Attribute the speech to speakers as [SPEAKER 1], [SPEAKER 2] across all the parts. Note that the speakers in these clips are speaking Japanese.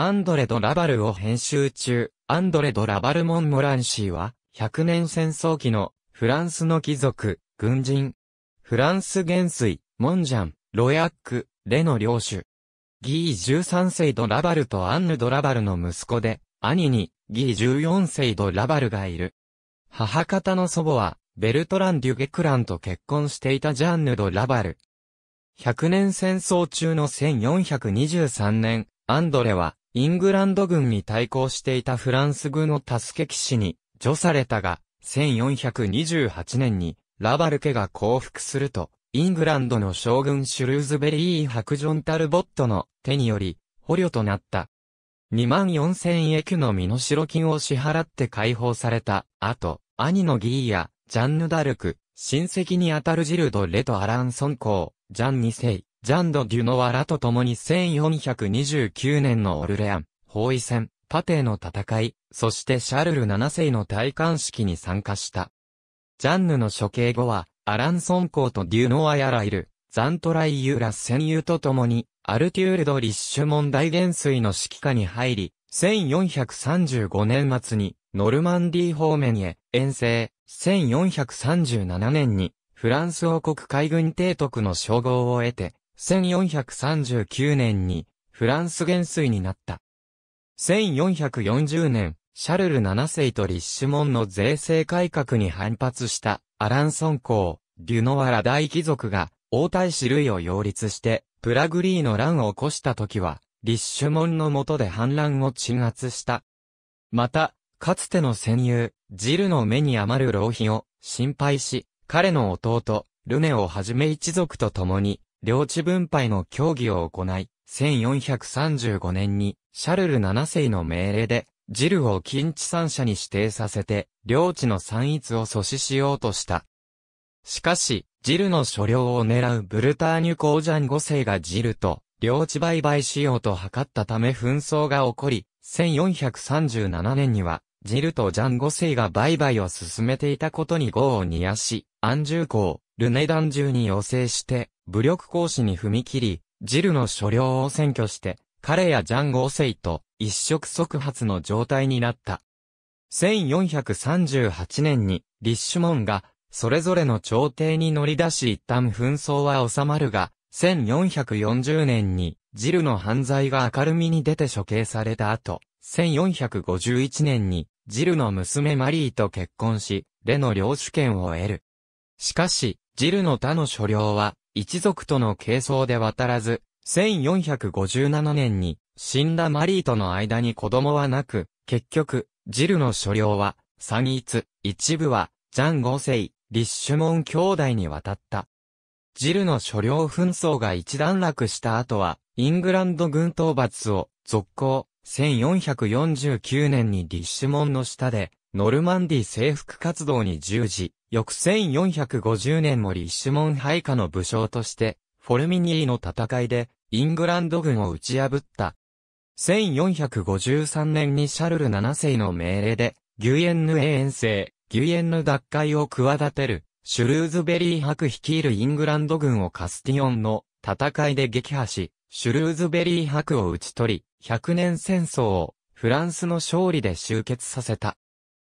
[SPEAKER 1] アンドレ・ド・ラバルを編集中、アンドレ・ド・ラバル・モン・モランシーは、100年戦争期の、フランスの貴族、軍人、フランス元帥、モンジャン、ロヤック、レの領主。ギー13世ドラバルとアンヌドラバルの息子で、兄にギー14世ドラバルがいる。母方の祖母は、ベルトラン・デュゲクランと結婚していたジャンヌ・ド・ラバル。100年戦争中の1423年、アンドレは、イングランド軍に対抗していたフランス軍の助け騎士に除されたが、1428年にラバル家が降伏すると、イングランドの将軍シュルーズベリー白ジョン・タルボットの手により捕虜となった。2万4000エキュの身代金を支払って解放された後、兄のギーやジャンヌ・ダルク、親戚にあたるジルド・レとアランソン公、ジャン2世、ジャンド・デュノワラと共に1429年のオルレアン、包囲戦、パテーの戦い、そしてシャルル7世の戴冠式に参加した。ジャンヌの処刑後は、アランソン公とデュノワやらいる、ザントライユーラス戦友と共に、アルテュールド・リッシュ問題元帥の指揮下に入り、1435年末に、ノルマンディー方面へ、遠征、1437年に、フランス王国海軍提督の称号を得て、1439年にフランス元帥になった。1440年、シャルル7世とリッシュモンの税制改革に反発したアランソン公、デュノワラ大貴族が王太子類を擁立してプラグリーの乱を起こした時は、リッシュモンの下で反乱を鎮圧した。また、かつての戦友、ジルの目に余る浪費を心配し、彼の弟、ルネをはじめ一族と共に、領地分配の協議を行い、1435年にシャルル7世の命令で、ジルを近地三者に指定させて、領地の散逸を阻止しようとした。しかし、ジルの所領を狙うブルターニュ公ジャン5世がジルと領地売買しようと図ったため紛争が起こり、1437年には、ジルとジャン5世が売買を進めていたことに業を煮やし、安住公、ルネダン中に要請して、武力行使に踏み切り、ジルの所領を占拠して、彼やジャン・ゴーセイと一触即発の状態になった。1438年に、リッシュモンが、それぞれの朝廷に乗り出し一旦紛争は収まるが、1440年に、ジルの犯罪が明るみに出て処刑された後、1451年に、ジルの娘マリーと結婚し、レの領主権を得る。しかし、ジルの他の所領は、一族との係争で渡らず、1457年に、死んだマリーとの間に子供はなく、結局、ジルの所領は、三ツ。一部は、ジャン五世、ッシュモン兄弟に渡った。ジルの所領紛争が一段落した後は、イングランド軍討伐を、続行、1449年にリッシュモンの下で、ノルマンディ征服活動に従事、翌1450年森一種門配下の武将として、フォルミニーの戦いで、イングランド軍を打ち破った。1453年にシャルル7世の命令で、ギュエンヌ永遠征、ギュエンヌ奪回を企てる、シュルーズベリー博率いるイングランド軍をカスティオンの戦いで撃破し、シュルーズベリー博を打ち取り、100年戦争をフランスの勝利で終結させた。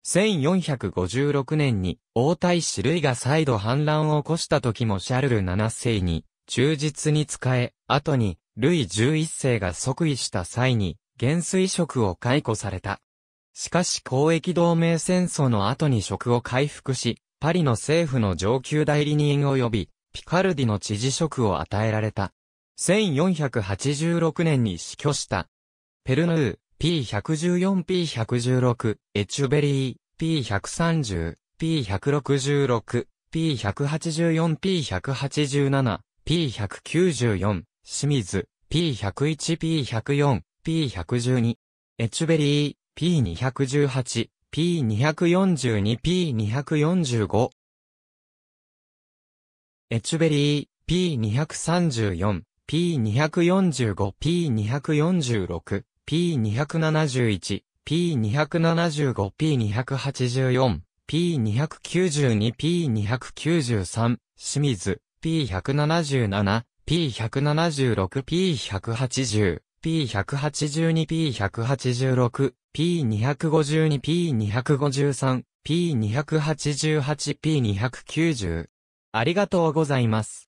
[SPEAKER 1] 1456年に王太子類が再度反乱を起こした時もシャルル7世に忠実に仕え、後にルイ11世が即位した際に元帥職を解雇された。しかし公益同盟戦争の後に職を回復し、パリの政府の上級代理人及び、ピカルディの知事職を与えられた。1486年に死去した。ペルヌー、P114、P116、エチュベリー、P130、P166、P184、P187、P194、清水、P101、P104、P112、エチュベリー、P218、P242、P245。エチュベリー、P234、P245、P246、P271、P275、P284、P292、P293、清水、P177、P176、P180、P182、P186、P252、P253、P288、P290。ありがとうございます。